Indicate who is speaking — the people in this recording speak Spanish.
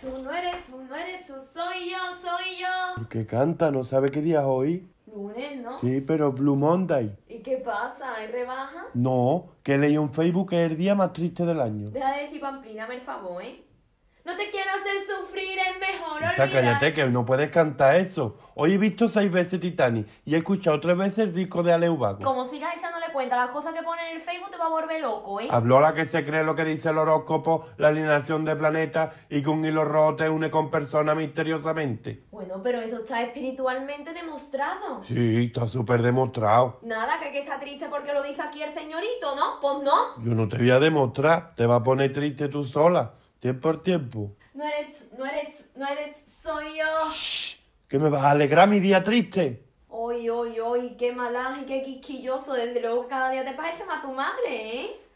Speaker 1: tú, no eres tú, no eres tú, soy yo, soy yo.
Speaker 2: ¿Por qué canta? ¿No sabe qué día es hoy?
Speaker 1: Lunes, ¿no? Sí,
Speaker 2: pero Blue Monday.
Speaker 1: ¿Y qué pasa? ¿Hay rebaja?
Speaker 2: No, que leí en Facebook que es el día más triste del año.
Speaker 1: Deja de decir pamplina, por favor, ¿eh? No te quiero hacer sufrir, cállate, que
Speaker 2: no puedes cantar eso. Hoy he visto seis veces Titanic y he escuchado tres veces el disco de Aleubago.
Speaker 3: Como sigas esa no le cuenta las cosas que pone en el Facebook, te va a volver loco, ¿eh?
Speaker 2: Habló la que se cree lo que dice el horóscopo, la alineación de planetas y que un hilo rojo te une con personas misteriosamente.
Speaker 4: Bueno, pero eso está espiritualmente demostrado.
Speaker 2: Sí, está súper demostrado.
Speaker 4: Nada, que, que está triste porque lo dice aquí el señorito, ¿no? Pues no.
Speaker 2: Yo no te voy a demostrar, te va a poner triste tú sola. Tiempo por tiempo.
Speaker 5: No eres, no eres, no eres, soy yo. Shh,
Speaker 2: que me vas a alegrar mi día triste.
Speaker 5: hoy hoy hoy qué malaje, qué quisquilloso. Desde luego cada día te pareces a tu madre, ¿eh?